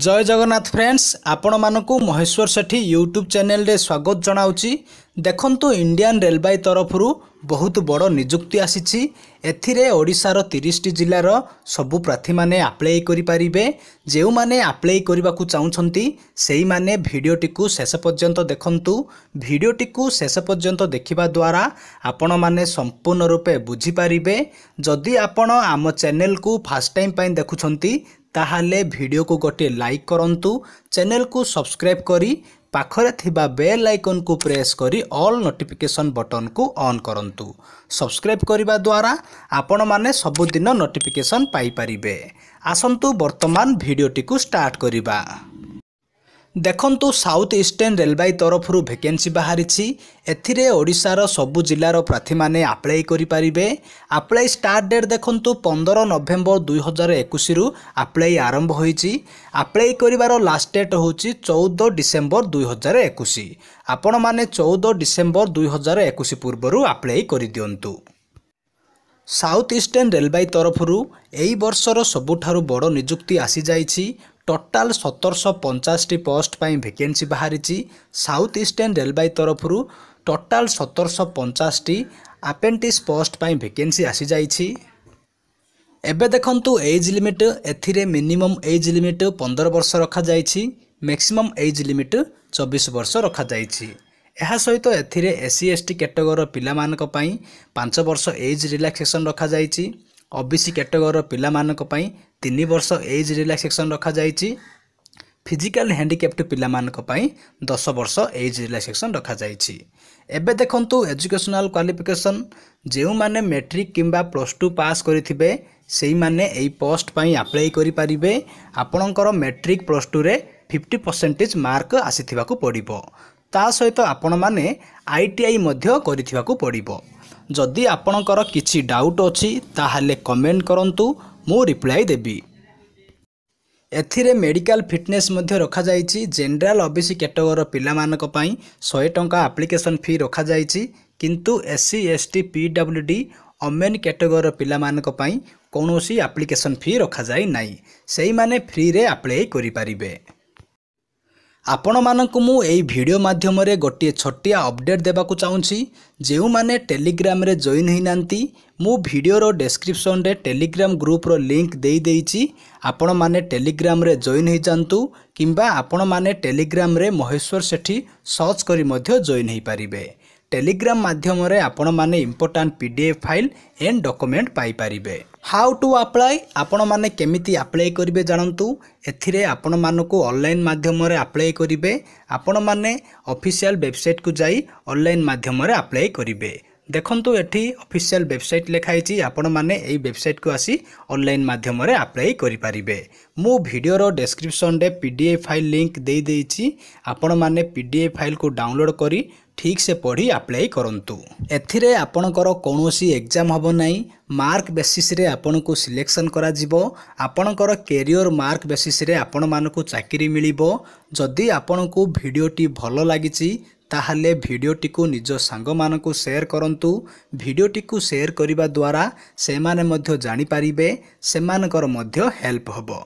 ଜୟ Jagannath friends ଆପଣମାନଙ୍କୁ Maheswar Sethi YouTube ଚ୍ୟାନେଲରେ ସ୍ୱାଗତ ଜଣାଉଛି ଦେଖନ୍ତୁ ଇଣ୍ଡିଆନ୍ ରେଲବାଇ ତରଫରୁ ବହୁତ ବଡ଼ ନିଯୁକ୍ତି ଆସିଛି ଏଥିରେ ଓଡ଼ିଶାର ତିରିଶଟି ଜିଲ୍ଲାର ସବୁ ପ୍ରାର୍ଥୀମାନେ ଆପ୍ଲାଏ କରିପାରିବେ ଯେଉଁମାନେ ଆପ୍ଲାଏ କରିବାକୁ ଚାହୁଁଛନ୍ତି ସେଇମାନେ ଭିଡ଼ିଓଟିକୁ ଶେଷ ପର୍ଯ୍ୟନ୍ତ ଦେଖନ୍ତୁ ଭିଡ଼ିଓଟିକୁ ଶେଷ ପର୍ଯ୍ୟନ୍ତ ଦେଖିବା ଦ୍ୱାରା ଆପଣମାନେ ସମ୍ପୂର୍ଣ୍ଣ ରୂପେ ବୁଝିପାରିବେ ଯଦି ଆପଣ ଆମ ଚ୍ୟାନେଲକୁ ଫାର୍ଷ୍ଟ ଟାଇମ୍ ପାଇଁ ଦେଖୁଛନ୍ତି ତାହେଲେ ଭିଡ଼ିଓକୁ ଗୋଟିଏ ଲାଇକ୍ କରନ୍ତୁ ଚ୍ୟାନେଲକୁ ସବସ୍କ୍ରାଇବ୍ କରି ପାଖରେ ଥିବା ବେଲ୍ ଆଇକନ୍କୁ ପ୍ରେସ୍ କରି ଅଲ୍ ନୋଟିଫିକେସନ୍ ବଟନ୍କୁ ଅନ୍ କରନ୍ତୁ ସବସ୍କ୍ରାଇବ୍ କରିବା ଦ୍ୱାରା ଆପଣମାନେ ସବୁଦିନ ନୋଟିଫିକେସନ୍ ପାଇପାରିବେ ଆସନ୍ତୁ ବର୍ତ୍ତମାନ ଭିଡ଼ିଓଟିକୁ ଷ୍ଟାର୍ଟ କରିବା ଦେଖନ୍ତୁ ସାଉଥ୍ ଇଷ୍ଟର୍ଣ୍ଣ ରେଲବାଇ ତରଫରୁ ଭେକେନ୍ସି ବାହାରିଛି ଏଥିରେ ଓଡ଼ିଶାର ସବୁ ଜିଲ୍ଲାର ପ୍ରାର୍ଥୀମାନେ ଆପ୍ଲାଏ କରିପାରିବେ ଆପ୍ଲାଏ ଷ୍ଟାର୍ଟ ଡେଟ୍ ଦେଖନ୍ତୁ ପନ୍ଦର ନଭେମ୍ବର ଦୁଇ ହଜାର ଏକୋଇଶରୁ ଆପ୍ଲାଏ ଆରମ୍ଭ ହୋଇଛି ଆପ୍ଲାଏ କରିବାର ଲାଷ୍ଟ ଡେଟ୍ ହେଉଛି ଚଉଦ ଡିସେମ୍ବର ଦୁଇ ହଜାର ଏକୋଇଶ ଆପଣମାନେ ଚଉଦ ଡିସେମ୍ବର ଦୁଇ ହଜାର ଏକୋଇଶ ପୂର୍ବରୁ ଆପ୍ଲାଏ କରିଦିଅନ୍ତୁ ସାଉଥ୍ ଇଷ୍ଟର୍ଣ୍ଣ ରେଲବାଇ ତରଫରୁ ଏହି ବର୍ଷର ସବୁଠାରୁ ବଡ଼ ନିଯୁକ୍ତି ଆସିଯାଇଛି ଟୋଟାଲ ସତରଶହ ପଞ୍ଚାଶଟି ପୋଷ୍ଟ ପାଇଁ ଭେକେନ୍ସି ବାହାରିଛି ସାଉଥ୍ ଇଷ୍ଟର୍ଣ୍ଣ ରେଲବାଇ ତରଫରୁ ଟୋଟାଲ ସତରଶହ ପଞ୍ଚାଶଟି ଆପେଣ୍ଟିସ୍ ପୋଷ୍ଟ ପାଇଁ ଭେକେନ୍ସି ଆସିଯାଇଛି ଏବେ ଦେଖନ୍ତୁ ଏଜ୍ ଲିମିଟ୍ ଏଥିରେ ମିନିମମ୍ ଏଜ୍ ଲିମିଟ୍ ପନ୍ଦର ବର୍ଷ ରଖାଯାଇଛି ମ୍ୟାକ୍ସିମମ୍ ଏଜ୍ ଲିମିଟ୍ ଚବିଶ ବର୍ଷ ରଖାଯାଇଛି ଏହା ସହିତ ଏଥିରେ ଏସ୍ ସି ଏସ୍ ଟି କାଟେଗୋରିର ପିଲାମାନଙ୍କ ପାଇଁ ପାଞ୍ଚ ବର୍ଷ ଏଜ୍ ରିଲାକ୍ସେସନ୍ ରଖାଯାଇଛି ଓବିସି କ୍ୟାଟେଗୋରିର ପିଲାମାନଙ୍କ ପାଇଁ ତିନି ବର୍ଷ ଏଜ୍ ରିଲାକ୍ସେସନ୍ ରଖାଯାଇଛି ଫିଜିକାଲ ହ୍ୟାଣ୍ଡିକ୍ୟାପ୍ଟ ପିଲାମାନଙ୍କ ପାଇଁ ଦଶ ବର୍ଷ ଏଜ୍ ରିଲାକ୍ସେସନ୍ ରଖାଯାଇଛି ଏବେ ଦେଖନ୍ତୁ ଏଜୁକେସନାଲ କ୍ୱାଲିଫିକେସନ୍ ଯେଉଁମାନେ ମେଟ୍ରିକ୍ କିମ୍ବା ପ୍ଲସ୍ ଟୁ ପାସ୍ କରିଥିବେ ସେଇମାନେ ଏହି ପୋଷ୍ଟ ପାଇଁ ଆପ୍ଲାଏ କରିପାରିବେ ଆପଣଙ୍କର ମେଟ୍ରିକ୍ ପ୍ଲସ୍ ଟୁରେ ଫିଫ୍ଟି ପରସେଣ୍ଟେଜ୍ ମାର୍କ ଆସିଥିବାକୁ ପଡ଼ିବ ତା ସହିତ ଆପଣମାନେ ଆଇ ଟି ଆଇ ମଧ୍ୟ କରିଥିବାକୁ ପଡ଼ିବ ଯଦି ଆପଣଙ୍କର କିଛି ଡାଉଟ୍ ଅଛି ତାହେଲେ କମେଣ୍ଟ କରନ୍ତୁ ମୁଁ ରିପ୍ଲାଏ ଦେବି ଏଥିରେ ମେଡ଼ିକାଲ ଫିଟନେସ୍ ମଧ୍ୟ ରଖାଯାଇଛି ଜେନେରାଲ ଓ ବି ସି କାଟେଗୋରିର ପିଲାମାନଙ୍କ ପାଇଁ ଶହେ ଟଙ୍କା ଆପ୍ଲିକେସନ୍ ଫି ରଖାଯାଇଛି କିନ୍ତୁ S C S T P W D women କାଟେଗୋରିର ପିଲାମାନଙ୍କ ପାଇଁ କୌଣସି ଆପ୍ଲିକେସନ୍ ଫି ରଖାଯାଇ ନାହିଁ ସେଇମାନେ ଫ୍ରିରେ ଆପ୍ଲାଏ କରିପାରିବେ ଆପଣମାନଙ୍କୁ ମୁଁ ଏହି ଭିଡ଼ିଓ ମାଧ୍ୟମରେ ଗୋଟିଏ ଛୋଟିଆ ଅପଡ଼େଟ୍ ଦେବାକୁ ଚାହୁଁଛି ଯେଉଁମାନେ ଟେଲିଗ୍ରାମରେ ଜଏନ୍ ହୋଇନାହାନ୍ତି ମୁଁ ଭିଡ଼ିଓର ଡେସ୍କ୍ରିପ୍ସନରେ ଟେଲିଗ୍ରାମ ଗ୍ରୁପ୍ର ଲିଙ୍କ୍ ଦେଇଦେଇଛି ଆପଣମାନେ ଟେଲିଗ୍ରାମରେ ଜଏନ୍ ହୋଇଯାଆନ୍ତୁ କିମ୍ବା ଆପଣମାନେ ଟେଲିଗ୍ରାମରେ ମହେଶ୍ୱର ସେଠି ସର୍ଚ୍ଚ କରି ମଧ୍ୟ ଜଏନ୍ ହୋଇପାରିବେ টেলিগ্রাম মাধ্যমে আপনার important PDF file and document পাইপারে হাউ টু আপ্লাই আপনার কমিটি আপ্লাই করবে জাঁতু এতে আপনার অনলাইন মাধ্যমে আপ্লাই করবে আপনার অফিসিয়াল ওয়েবসাইট কু যাই অনলাইন মাধ্যমে আপ্লাই করবে দেখন্তু এটি অফিসিয়াল ওয়েবসাইট লেখা হয়েছি আপনার এই ওয়েবসাইটকু আসি অনলাইন মাধ্যমে আপ্লাই করে পারে মু ভিডিওর ডেসক্রিপশনরে পিডিএফ ফাইল লিঙ্ক দিয়ে দিয়েছি আপনার পিডিএফ ফাইল কু ডাউনলোড করে ঠিক সে পড়ি আপ্লাই করতু এথিরে আপনার কৌশি এক্জাম হব না মার্ক বেসিসে আপনার সিলেকশন করা আপনার কেরিয়র মার্ক বেসিসে আপনার চাকরি মিলব যদি আপনার ভিডিওটি ভাল লাগিছে ତାହେଲେ ଭିଡ଼ିଓଟିକୁ ନିଜ ସାଙ୍ଗମାନଙ୍କୁ ସେୟାର କରନ୍ତୁ ଭିଡ଼ିଓଟିକୁ ସେୟାର କରିବା ଦ୍ୱାରା ସେମାନେ ମଧ୍ୟ ଜାଣିପାରିବେ ସେମାନଙ୍କର ମଧ୍ୟ ହେଲ୍ପ ହେବ